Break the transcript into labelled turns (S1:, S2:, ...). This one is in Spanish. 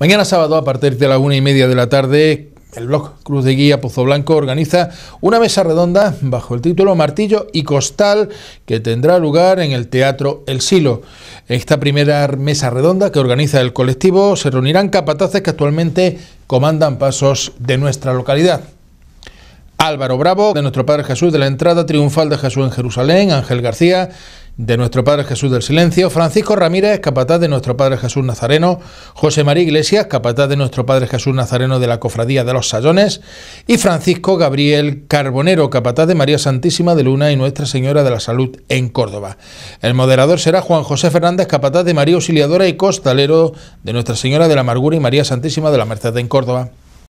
S1: Mañana sábado, a partir de la una y media de la tarde, el blog Cruz de Guía Pozo Blanco organiza una mesa redonda bajo el título Martillo y Costal que tendrá lugar en el Teatro El Silo. Esta primera mesa redonda que organiza el colectivo se reunirán capataces que actualmente comandan pasos de nuestra localidad. Álvaro Bravo, de nuestro Padre Jesús, de la entrada triunfal de Jesús en Jerusalén, Ángel García, de nuestro Padre Jesús del Silencio, Francisco Ramírez, capataz de nuestro Padre Jesús Nazareno, José María Iglesias, capataz de nuestro Padre Jesús Nazareno de la Cofradía de los Sayones, y Francisco Gabriel Carbonero, capataz de María Santísima de Luna y Nuestra Señora de la Salud en Córdoba. El moderador será Juan José Fernández, capataz de María Auxiliadora y costalero de Nuestra Señora de la Amargura y María Santísima de la Merced en Córdoba.